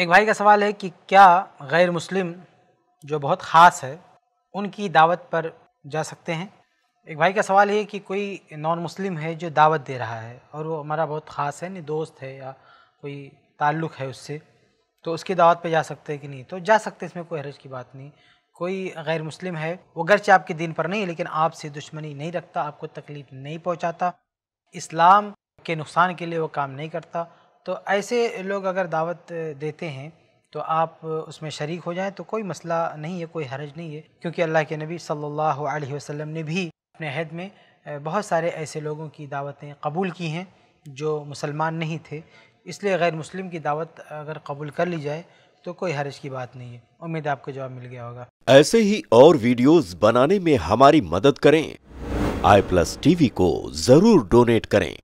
एक भाई का सवाल है कि क्या गैर मुस्लिम जो बहुत ख़ास है उनकी दावत पर जा सकते हैं एक भाई का सवाल है कि कोई नॉन मुस्लिम है जो दावत दे रहा है और वो हमारा बहुत ख़ास है नहीं दोस्त है या कोई ताल्लुक़ है उससे तो उसकी दावत पर जा सकते हैं कि नहीं तो जा सकते इसमें कोई हरज की बात नहीं कोई गैर मुस्लिम है वो गर्चे आपके दिन पर नहीं लेकिन आपसे दुश्मनी नहीं रखता आपको तकलीफ़ नहीं पहुँचाता इस्लाम के नुकसान के लिए वो काम नहीं करता तो ऐसे लोग अगर दावत देते हैं तो आप उसमें शरीक हो जाएं तो कोई मसला नहीं है कोई हरज नहीं है क्योंकि अल्लाह के नबी सल्लल्लाहु अलैहि वसल्लम ने भी अपने हद में बहुत सारे ऐसे लोगों की दावतें कबूल की हैं जो मुसलमान नहीं थे इसलिए गैर मुस्लिम की दावत अगर कबूल कर ली जाए तो कोई हरज की बात नहीं है उम्मीद आपको जवाब मिल गया होगा ऐसे ही और वीडियोस बनाने में हमारी मदद करें आई प्लस टीवी को जरूर डोनेट करें